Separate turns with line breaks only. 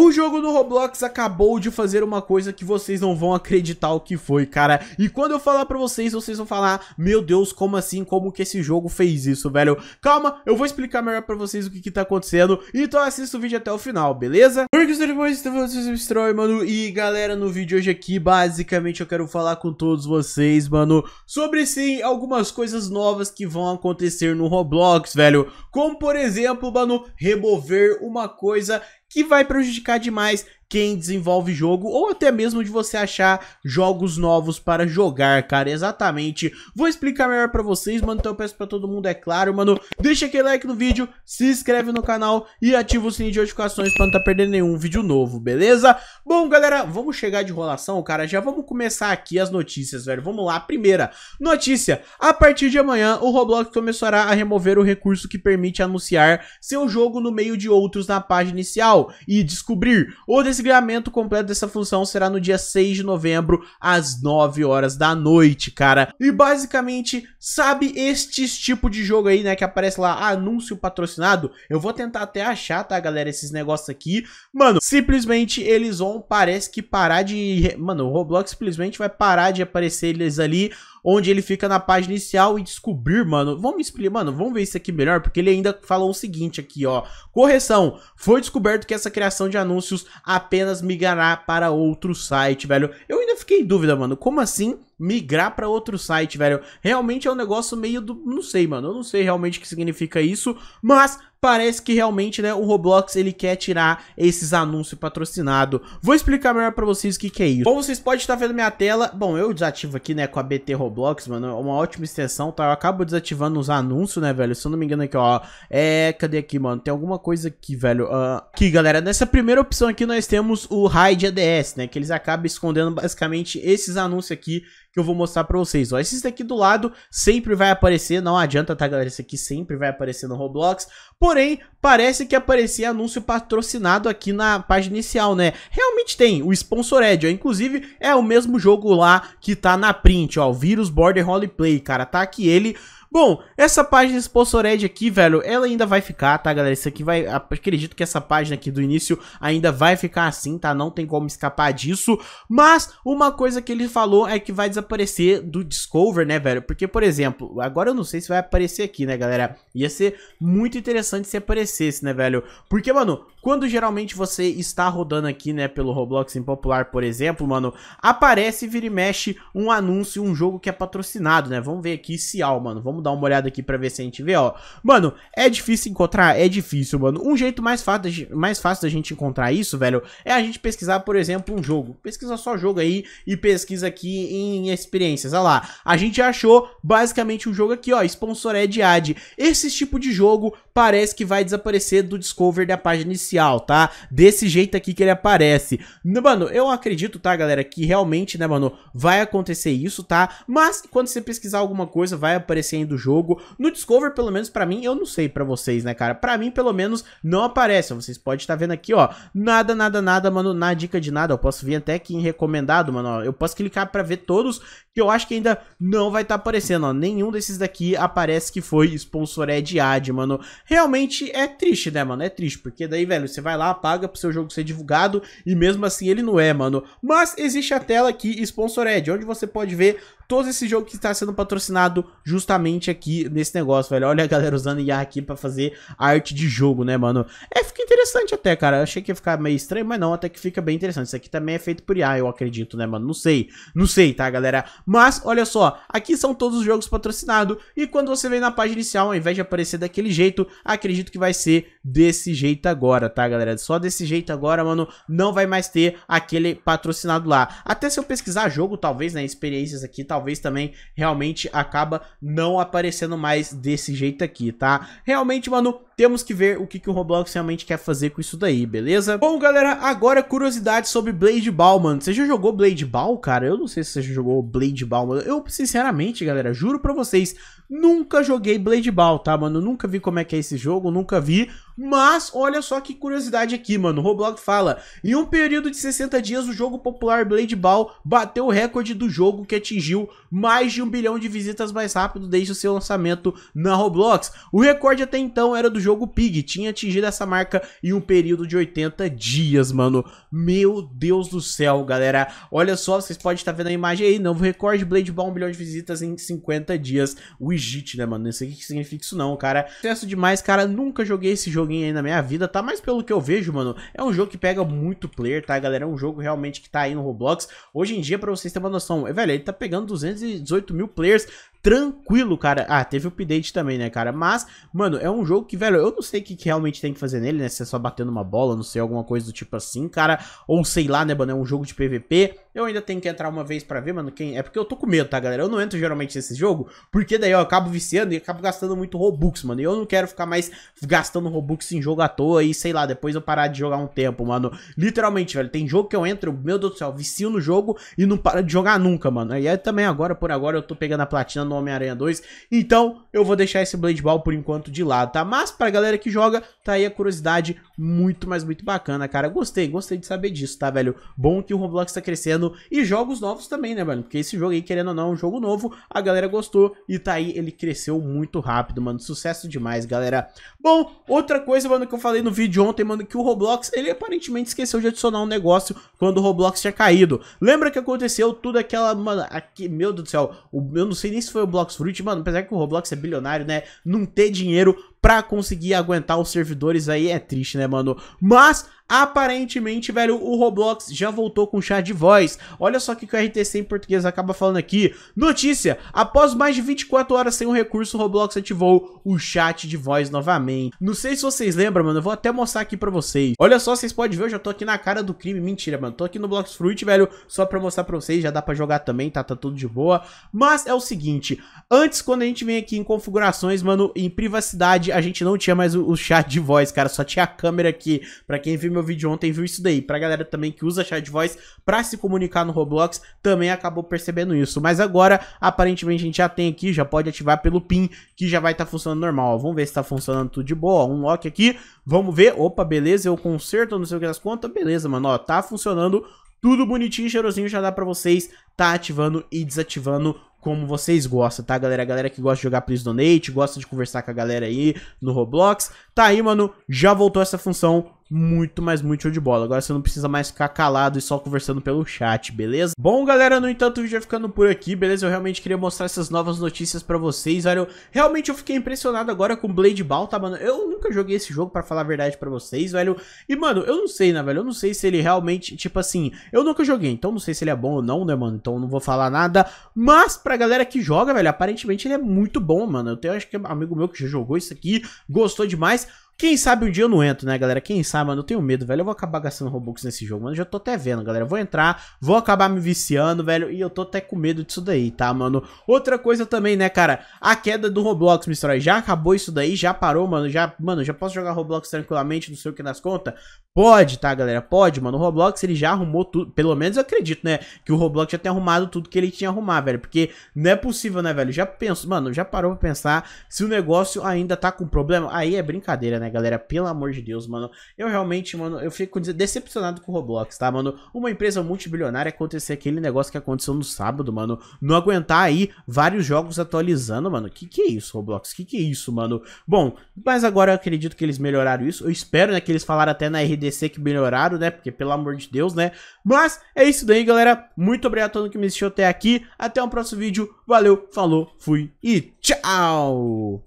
O jogo do Roblox acabou de fazer uma coisa que vocês não vão acreditar o que foi, cara. E quando eu falar pra vocês, vocês vão falar, meu Deus, como assim? Como que esse jogo fez isso, velho? Calma, eu vou explicar melhor pra vocês o que que tá acontecendo. Então assista o vídeo até o final, beleza? Porque depois destrói, mano. E galera, no vídeo hoje aqui, basicamente eu quero falar com todos vocês, mano, sobre sim algumas coisas novas que vão acontecer no Roblox, velho. Como por exemplo, mano, remover uma coisa que vai prejudicar demais quem desenvolve jogo ou até mesmo de você achar jogos novos para jogar, cara. Exatamente. Vou explicar melhor para vocês, mano. Então eu peço para todo mundo, é claro, mano, deixa aquele like no vídeo, se inscreve no canal e ativa o sininho de notificações para não tá perdendo nenhum vídeo novo, beleza? Bom, galera, vamos chegar de enrolação, cara. Já vamos começar aqui as notícias, velho. Vamos lá. Primeira notícia: a partir de amanhã, o Roblox começará a remover o recurso que permite anunciar seu jogo no meio de outros na página inicial e descobrir ou desligamento completo dessa função será no dia 6 de novembro, às 9 horas da noite, cara. E basicamente, sabe estes tipo de jogo aí, né, que aparece lá, anúncio patrocinado? Eu vou tentar até achar, tá, galera, esses negócios aqui. Mano, simplesmente eles vão, parece que parar de... Mano, o Roblox simplesmente vai parar de aparecer eles ali onde ele fica na página inicial e descobrir, mano. Vamos explicar, mano, vamos ver isso aqui melhor, porque ele ainda falou o seguinte aqui, ó. Correção, foi descoberto que essa criação de anúncios apenas migrará para outro site, velho. Eu ainda fiquei em dúvida, mano. Como assim? migrar para outro site, velho. Realmente é um negócio meio do, não sei, mano. Eu não sei realmente o que significa isso, mas parece que realmente, né, o Roblox ele quer tirar esses anúncios patrocinados. Vou explicar melhor pra vocês o que que é isso. Como vocês podem estar vendo minha tela, bom, eu desativo aqui, né, com a BT Roblox, mano, é uma ótima extensão, tá? Eu acabo desativando os anúncios, né, velho? Se eu não me engano aqui, ó, é... Cadê aqui, mano? Tem alguma coisa aqui, velho. Uh, aqui, galera, nessa primeira opção aqui nós temos o Hide ADS, né, que eles acabam escondendo basicamente esses anúncios aqui que eu vou mostrar pra vocês. Ó, esses daqui do lado sempre vai aparecer, não adianta, tá, galera? Esse aqui sempre vai aparecer no Roblox. Porém, parece que aparecia anúncio patrocinado aqui na página inicial, né? Realmente tem, o Sponsor Ed, ó. Inclusive, é o mesmo jogo lá que tá na print, ó. Vírus Border Play cara. Tá aqui ele Bom, essa página Sponsored aqui, velho, ela ainda vai ficar, tá, galera? Isso aqui vai... Acredito que essa página aqui do início ainda vai ficar assim, tá? Não tem como escapar disso. Mas uma coisa que ele falou é que vai desaparecer do Discover, né, velho? Porque, por exemplo, agora eu não sei se vai aparecer aqui, né, galera? Ia ser muito interessante se aparecesse, né, velho? Porque, mano, quando geralmente você está rodando aqui, né, pelo Roblox Impopular, por exemplo, mano, aparece, vira e mexe um anúncio, um jogo que é patrocinado, né? Vamos ver aqui se há, mano. Vamos dar uma olhada aqui pra ver se a gente vê, ó. Mano, é difícil encontrar? É difícil, mano. Um jeito mais fácil, mais fácil da gente encontrar isso, velho, é a gente pesquisar, por exemplo, um jogo. Pesquisa só jogo aí e pesquisa aqui em experiências. Olha lá, a gente achou basicamente um jogo aqui, ó, Sponsor Ad Ad. Esse tipo de jogo parece que vai desaparecer do Discover da página inicial oficial, tá? Desse jeito aqui que ele aparece. Mano, eu acredito, tá, galera, que realmente, né, mano, vai acontecer isso, tá? Mas quando você pesquisar alguma coisa, vai aparecer aí do jogo. No Discover, pelo menos para mim, eu não sei para vocês, né, cara? Para mim, pelo menos, não aparece. Vocês podem estar vendo aqui, ó, nada, nada, nada, mano, na dica de nada. Eu posso vir até aqui em recomendado, mano, ó, eu posso clicar para ver todos que eu acho que ainda não vai estar tá aparecendo, ó. Nenhum desses daqui aparece que foi sponsor de ad, mano. Realmente é triste, né, mano? É triste, porque daí, velho, velho, você vai lá, paga pro seu jogo ser divulgado e mesmo assim ele não é, mano. Mas existe a tela aqui, Sponsor onde você pode ver todo esse jogo que está sendo patrocinado justamente aqui nesse negócio, velho. Olha a galera usando IA aqui para fazer arte de jogo, né, mano? É, fica interessante até, cara. Eu achei que ia ficar meio estranho, mas não, até que fica bem interessante. Isso aqui também é feito por IA, eu acredito, né, mano? Não sei, não sei, tá, galera? Mas, olha só, aqui são todos os jogos patrocinados e quando você vem na página inicial, ao invés de aparecer daquele jeito, acredito que vai ser desse jeito agora, tá, galera? Só desse jeito agora, mano, não vai mais ter aquele patrocinado lá. Até se eu pesquisar jogo, talvez, né, experiências aqui, talvez, talvez também realmente acaba não aparecendo mais desse jeito aqui, tá? Realmente, mano, temos que ver o que, que o Roblox realmente quer fazer com isso daí, beleza? Bom, galera, agora curiosidade sobre Blade Ball, mano. Você já jogou Blade Ball, cara? Eu não sei se você já jogou Blade Ball, mano. Eu, sinceramente, galera, juro pra vocês, nunca joguei Blade Ball, tá, mano? Nunca vi como é que é esse jogo, nunca vi mas olha só que curiosidade aqui, mano. O Roblox fala: em um período de 60 dias, o jogo popular Blade Ball bateu o recorde do jogo que atingiu mais de um bilhão de visitas mais rápido desde o seu lançamento na Roblox. O recorde até então era do jogo Pig, tinha atingido essa marca em um período de 80 dias, mano. Meu Deus do céu, galera. Olha só, vocês podem estar vendo a imagem aí. Novo recorde Blade Ball, um bilhão de visitas em 50 dias. o Egito né, mano? Não sei o que significa isso, não, cara. Sucesso demais, cara. Nunca joguei esse jogo alguém aí na minha vida, tá? Mas pelo que eu vejo, mano, é um jogo que pega muito player, tá, galera? É um jogo realmente que tá aí no Roblox. Hoje em dia, pra vocês terem uma noção, velho, ele tá pegando 218 mil players tranquilo, cara. Ah, teve update também, né, cara? Mas, mano, é um jogo que, velho, eu não sei o que, que, realmente tem que fazer nele, né? Se é só batendo uma bola, não sei, alguma coisa do tipo assim, cara. Ou sei lá, né, mano? É um jogo de PVP. Eu ainda tenho que entrar uma vez pra ver, mano, quem... É porque eu tô com medo, tá, galera? Eu não entro geralmente nesse jogo, porque daí eu acabo viciando e acabo gastando muito Robux, mano. E eu não quero ficar mais gastando Robux em jogo à toa e, sei lá, depois eu parar de jogar um tempo, mano. Literalmente, velho, tem jogo que eu entro, meu Deus do céu, vicio no jogo e não para de jogar nunca, mano. E aí também agora, por agora, eu tô pegando a platina no Homem-Aranha 2. Então, eu vou deixar esse Blade Ball por enquanto de lado, tá? Mas pra galera que joga, tá aí a curiosidade muito, mas muito bacana, cara. Gostei, gostei de saber disso, tá, velho? Bom que o Roblox tá crescendo e jogos novos também, né, mano? Porque esse jogo aí, querendo ou não, é um jogo novo, a galera gostou e tá aí, ele cresceu muito rápido, mano. Sucesso demais, galera. Bom, outra coisa, mano, que eu falei no vídeo ontem, mano, que o Roblox, ele aparentemente esqueceu de adicionar um negócio quando o Roblox tinha caído. Lembra que aconteceu tudo aquela, mano, aqui, meu Deus do céu, eu não sei nem se foi foi o Blox Fruit, mano, apesar que o Roblox é bilionário, né? Não ter dinheiro pra conseguir aguentar os servidores aí é triste, né, mano? Mas Aparentemente, velho, o Roblox já voltou com chat de voz. Olha só o que o RTC em português acaba falando aqui. Notícia: após mais de 24 horas sem o um recurso, o Roblox ativou o chat de voz novamente. Não sei se vocês lembram, mano. Eu vou até mostrar aqui pra vocês. Olha só, vocês podem ver, eu já tô aqui na cara do crime. Mentira, mano. Tô aqui no Blox Fruit, velho, só pra mostrar pra vocês. Já dá pra jogar também, tá, tá tudo de boa. Mas é o seguinte: antes, quando a gente vem aqui em configurações, mano, em privacidade, a gente não tinha mais o, o chat de voz, cara. Só tinha a câmera aqui. Pra quem viu meu vídeo ontem viu isso daí. Pra galera também que usa chat de voz pra se comunicar no Roblox, também acabou percebendo isso. Mas agora, aparentemente, a gente já tem aqui, já pode ativar pelo PIN, que já vai estar tá funcionando normal. Ó, vamos ver se tá funcionando tudo de boa. Ó, um lock aqui, vamos ver. Opa, beleza, eu conserto, não sei o que das contas. Beleza, mano, ó, tá funcionando tudo bonitinho, cheirosinho, já dá pra vocês tá ativando e desativando como vocês gostam, tá, galera? A galera que gosta de jogar Please Donate, gosta de conversar com a galera aí no Roblox. Tá aí, mano, já voltou essa função muito, mas muito show de bola. Agora você não precisa mais ficar calado e só conversando pelo chat, beleza? Bom, galera, no entanto, o vídeo vai ficando por aqui, beleza? Eu realmente queria mostrar essas novas notícias pra vocês, velho realmente eu fiquei impressionado agora com Blade Ball, tá, mano? Eu nunca joguei esse jogo, pra falar a verdade pra vocês, velho, e, mano, eu não sei, né, velho? Eu não sei se ele realmente, tipo assim, eu nunca joguei, então não sei se ele é bom ou não, né, mano? Então não vou falar nada, mas pra galera que joga, velho, aparentemente ele é muito bom, mano. Eu tenho, acho que, é um amigo meu que já jogou isso aqui, gostou demais, quem sabe um dia eu não entro, né, galera? Quem sabe, mano, eu tenho medo, velho. Eu vou acabar gastando Robux nesse jogo, mano. já tô até vendo, galera. Eu vou entrar, vou acabar me viciando, velho. E eu tô até com medo disso daí, tá, mano? Outra coisa também, né, cara? A queda do Roblox, Mistrói. Já acabou isso daí? Já parou, mano? Já, mano, já posso jogar Roblox tranquilamente, não sei o que nas contas? Pode, tá, galera? Pode, mano. O Roblox, ele já arrumou tudo. Pelo menos eu acredito, né? Que o Roblox já tem arrumado tudo que ele tinha arrumar, velho. Porque não é possível, né, velho? Já penso, mano, já parou pra pensar se o negócio ainda tá com problema? Aí é brincadeira, né, galera? Pelo amor de Deus, mano. Eu realmente, mano, eu fico decepcionado com o Roblox, tá, mano? Uma empresa multibilionária acontecer aquele negócio que aconteceu no sábado, mano. Não aguentar aí vários jogos atualizando, mano. Que que é isso, Roblox? Que que é isso, mano? Bom, mas agora eu acredito que eles melhoraram isso. Eu espero, né, que eles falaram até na RD DC que melhoraram, né? Porque, pelo amor de Deus, né? Mas é isso daí, galera. Muito obrigado a todo mundo que me assistiu até aqui. Até o um próximo vídeo. Valeu, falou, fui e tchau!